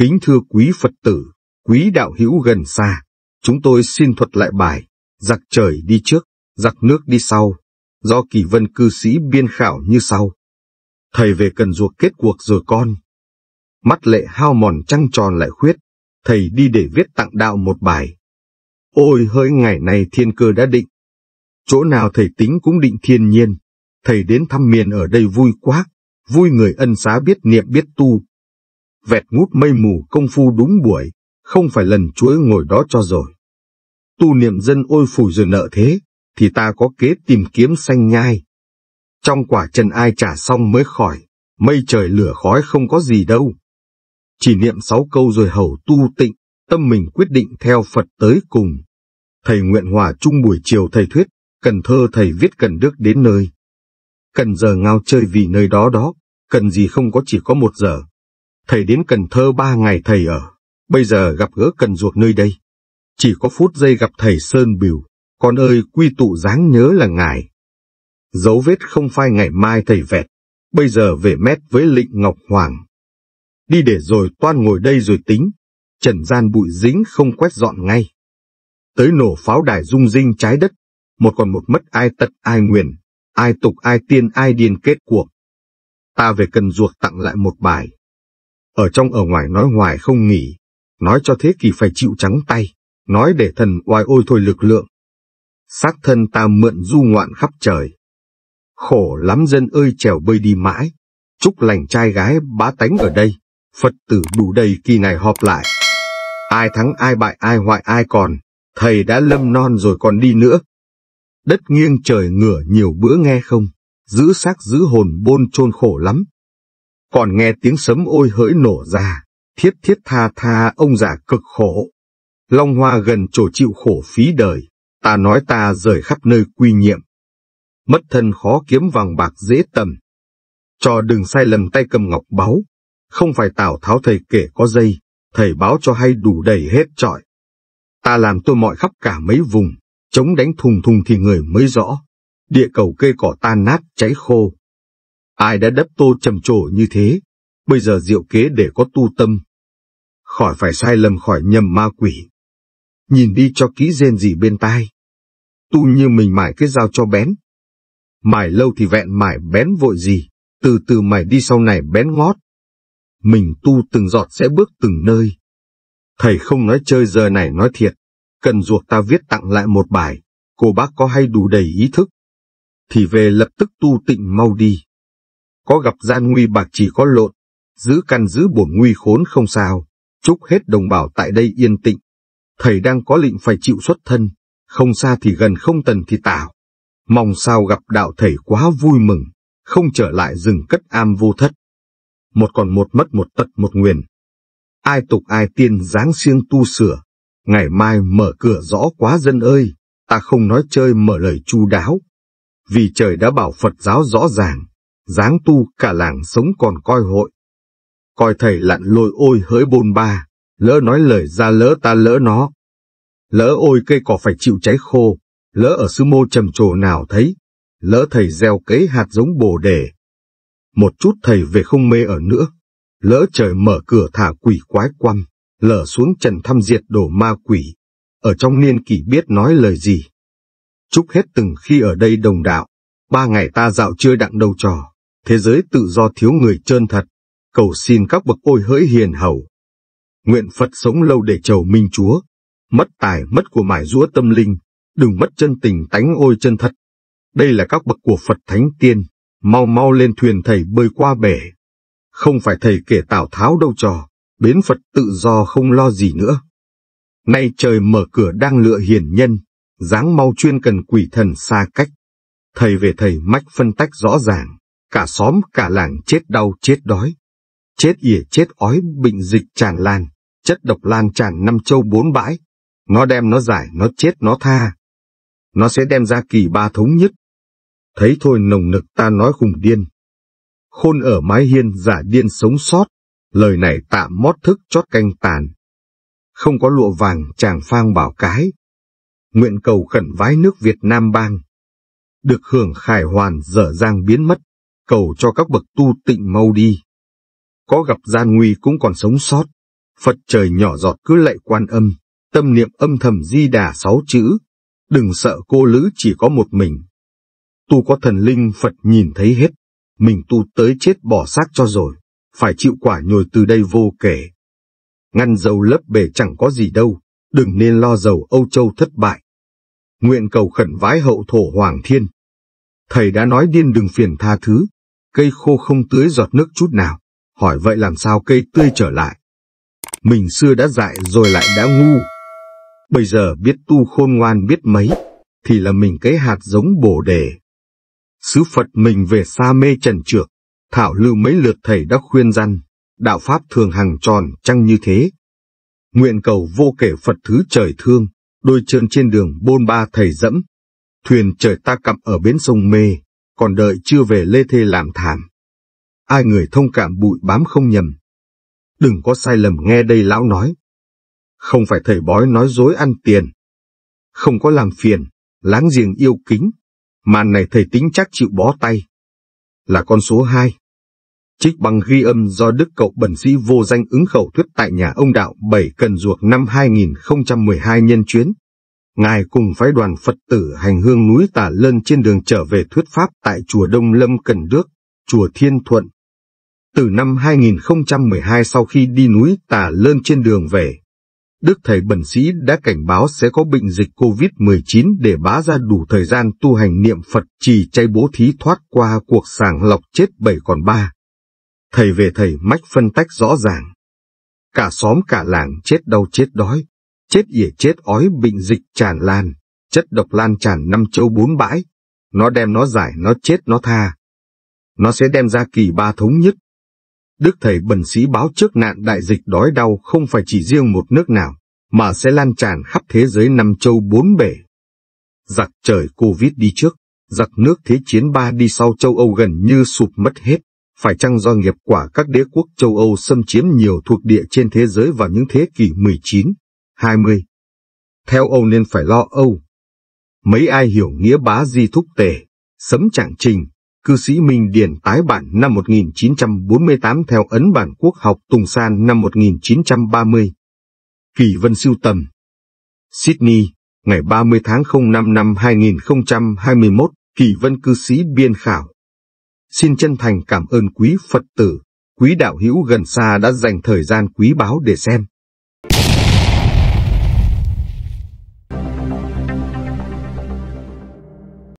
Kính thưa quý Phật tử, quý đạo hữu gần xa, chúng tôi xin thuật lại bài, giặc trời đi trước, giặc nước đi sau, do kỳ vân cư sĩ biên khảo như sau. Thầy về cần ruột kết cuộc rồi con. Mắt lệ hao mòn trăng tròn lại khuyết, thầy đi để viết tặng đạo một bài. Ôi hỡi ngày này thiên cơ đã định. Chỗ nào thầy tính cũng định thiên nhiên. Thầy đến thăm miền ở đây vui quá, vui người ân xá biết niệm biết tu, vẹt ngút mây mù công phu đúng buổi, không phải lần chuối ngồi đó cho rồi. Tu niệm dân ôi phủi rồi nợ thế, thì ta có kế tìm kiếm xanh nhai. Trong quả trần ai trả xong mới khỏi, mây trời lửa khói không có gì đâu. Chỉ niệm sáu câu rồi hầu tu tịnh, tâm mình quyết định theo Phật tới cùng. Thầy Nguyện Hòa chung buổi chiều thầy thuyết, Cần Thơ thầy viết Cần Đức đến nơi. Cần giờ ngao chơi vì nơi đó đó, cần gì không có chỉ có một giờ thầy đến Cần Thơ ba ngày thầy ở, bây giờ gặp gỡ Cần Duộc nơi đây. Chỉ có phút giây gặp thầy Sơn Biểu, con ơi quy tụ dáng nhớ là ngài. Dấu vết không phai ngày mai thầy vẹt, bây giờ về mét với lịnh Ngọc Hoàng. Đi để rồi toan ngồi đây rồi tính, trần gian bụi dính không quét dọn ngay. Tới nổ pháo đài rung rinh trái đất, một còn một mất ai tật ai nguyền, ai tục ai tiên ai điên kết cuộc. Ta về cần ruột tặng lại một bài ở trong ở ngoài nói hoài không nghỉ, nói cho thế kỷ phải chịu trắng tay, nói để thần oai ôi thôi lực lượng. Xác thân ta mượn du ngoạn khắp trời. Khổ lắm dân ơi trèo bơi đi mãi, chúc lành trai gái bá tánh ở đây, Phật tử đủ đầy kỳ này họp lại. Ai thắng ai bại ai hoại ai còn, thầy đã lâm non rồi còn đi nữa. Đất nghiêng trời ngửa nhiều bữa nghe không, giữ xác giữ hồn bôn chôn khổ lắm còn nghe tiếng sấm ôi hỡi nổ ra, thiết thiết tha tha ông già cực khổ. Long hoa gần trổ chịu khổ phí đời, ta nói ta rời khắp nơi quy nhiệm. Mất thân khó kiếm vàng bạc dễ tầm. Cho đừng sai lầm tay cầm ngọc báu, không phải tào tháo thầy kể có dây, thầy báo cho hay đủ đầy hết trọi. Ta làm tôi mọi khắp cả mấy vùng, chống đánh thùng thùng thì người mới rõ. Địa cầu cây cỏ tan nát cháy khô, Ai đã đắp tô trầm trồ như thế, bây giờ diệu kế để có tu tâm. Khỏi phải sai lầm khỏi nhầm ma quỷ. Nhìn đi cho kỹ rên gì bên tai. Tu như mình mải cái dao cho bén. Mải lâu thì vẹn mải bén vội gì, từ từ mải đi sau này bén ngót. Mình tu từng giọt sẽ bước từng nơi. Thầy không nói chơi giờ này nói thiệt, cần ruột ta viết tặng lại một bài, cô bác có hay đủ đầy ý thức. Thì về lập tức tu tịnh mau đi có gặp gian nguy bạc chỉ có lộn, giữ căn giữ bổn nguy khốn không sao, chúc hết đồng bào tại đây yên tịnh. Thầy đang có lệnh phải chịu xuất thân, không xa thì gần không tần thì tảo. Mong sao gặp đạo thầy quá vui mừng, không trở lại rừng cất am vô thất. Một còn một mất một tật một nguyền. Ai tục ai tiên dáng siêng tu sửa, ngày mai mở cửa rõ quá dân ơi, ta không nói chơi mở lời chu đáo. Vì trời đã bảo Phật giáo rõ ràng, dáng tu cả làng sống còn coi hội. Coi thầy lặn lôi ôi hỡi bôn ba, lỡ nói lời ra lỡ ta lỡ nó. Lỡ ôi cây cỏ phải chịu cháy khô, lỡ ở sư mô trầm trồ nào thấy, lỡ thầy gieo cấy hạt giống bồ đề. Một chút thầy về không mê ở nữa, lỡ trời mở cửa thả quỷ quái quăm, lỡ xuống trần thăm diệt đổ ma quỷ, ở trong niên kỷ biết nói lời gì. Chúc hết từng khi ở đây đồng đạo, ba ngày ta dạo chưa đặng đầu trò thế giới tự do thiếu người chân thật, cầu xin các bậc ôi hỡi hiền hậu. Nguyện Phật sống lâu để chầu Minh Chúa, mất tài mất của mải rũa tâm linh, đừng mất chân tình tánh ôi chân thật. Đây là các bậc của Phật Thánh Tiên, mau mau lên thuyền thầy bơi qua bể. Không phải thầy kể tào tháo đâu trò, bến Phật tự do không lo gì nữa. Nay trời mở cửa đang lựa hiền nhân, dáng mau chuyên cần quỷ thần xa cách. Thầy về thầy mách phân tách rõ ràng cả xóm cả làng chết đau chết đói. Chết ỉa chết ói bệnh dịch tràn lan, chất độc lan tràn năm châu bốn bãi. Nó đem nó giải, nó chết nó tha. Nó sẽ đem ra kỳ ba thống nhất. Thấy thôi nồng nực ta nói khùng điên. Khôn ở mái hiên giả điên sống sót, lời này tạm mót thức chót canh tàn. Không có lụa vàng chàng phang bảo cái. Nguyện cầu khẩn vái nước Việt Nam bang. Được hưởng khải hoàn dở dang biến mất cầu cho các bậc tu tịnh mau đi. Có gặp gian nguy cũng còn sống sót, Phật trời nhỏ giọt cứ lạy quan âm, tâm niệm âm thầm di đà sáu chữ, đừng sợ cô lữ chỉ có một mình. Tu có thần linh Phật nhìn thấy hết, mình tu tới chết bỏ xác cho rồi, phải chịu quả nhồi từ đây vô kể. Ngăn dầu lấp bể chẳng có gì đâu, đừng nên lo dầu Âu Châu thất bại. Nguyện cầu khẩn vái hậu thổ hoàng thiên. Thầy đã nói điên đừng phiền tha thứ, cây khô không tưới giọt nước chút nào, hỏi vậy làm sao cây tươi trở lại. Mình xưa đã dại rồi lại đã ngu. Bây giờ biết tu khôn ngoan biết mấy, thì là mình cái hạt giống bổ đề. Sứ Phật mình về xa mê trần trược, thảo lưu mấy lượt thầy đã khuyên răn, đạo Pháp thường hàng tròn chăng như thế. Nguyện cầu vô kể Phật thứ trời thương, đôi chân trên đường bôn ba thầy dẫm, thuyền trời ta cặp ở bến sông mê còn đợi chưa về lê thê làm thảm. Ai người thông cảm bụi bám không nhầm. Đừng có sai lầm nghe đây lão nói. Không phải thầy bói nói dối ăn tiền. Không có làm phiền, láng giềng yêu kính. Màn này thầy tính chắc chịu bó tay. Là con số 2. Trích bằng ghi âm do đức cậu bẩn sĩ vô danh ứng khẩu thuyết tại nhà ông Đạo 7 Cần Duộc năm 2012 nhân chuyến. Ngài cùng phái đoàn Phật tử hành hương núi tà Lân trên đường trở về thuyết pháp tại chùa Đông Lâm Cần Đước, chùa Thiên Thuận. Từ năm 2012 sau khi đi núi tà Lân trên đường về, Đức Thầy Bẩn Sĩ đã cảnh báo sẽ có bệnh dịch COVID-19 để bá ra đủ thời gian tu hành niệm Phật trì chay bố thí thoát qua cuộc sàng lọc chết bảy còn ba. Thầy về thầy mách phân tách rõ ràng. Cả xóm cả làng chết đau chết đói. Chết ỉa chết ói bệnh dịch tràn lan, chất độc lan tràn năm châu bốn bãi. Nó đem nó giải, nó chết, nó tha. Nó sẽ đem ra kỳ ba thống nhất. Đức thầy bần sĩ báo trước nạn đại dịch đói đau không phải chỉ riêng một nước nào, mà sẽ lan tràn khắp thế giới năm châu bốn bể. Giặc trời Covid đi trước, giặc nước thế chiến ba đi sau châu Âu gần như sụp mất hết, phải chăng do nghiệp quả các đế quốc châu Âu xâm chiếm nhiều thuộc địa trên thế giới vào những thế kỷ 19, 20. Theo Âu nên phải lo Âu. Mấy ai hiểu nghĩa bá di thúc tề sấm trạng trình, cư sĩ Minh Điển tái bản năm 1948 theo ấn bản quốc học Tùng San năm 1930. Kỳ Vân Siêu Tầm Sydney, ngày 30 tháng 05 năm 2021, Kỳ Vân cư sĩ biên khảo. Xin chân thành cảm ơn quý Phật tử, quý đạo hữu gần xa đã dành thời gian quý báu để xem.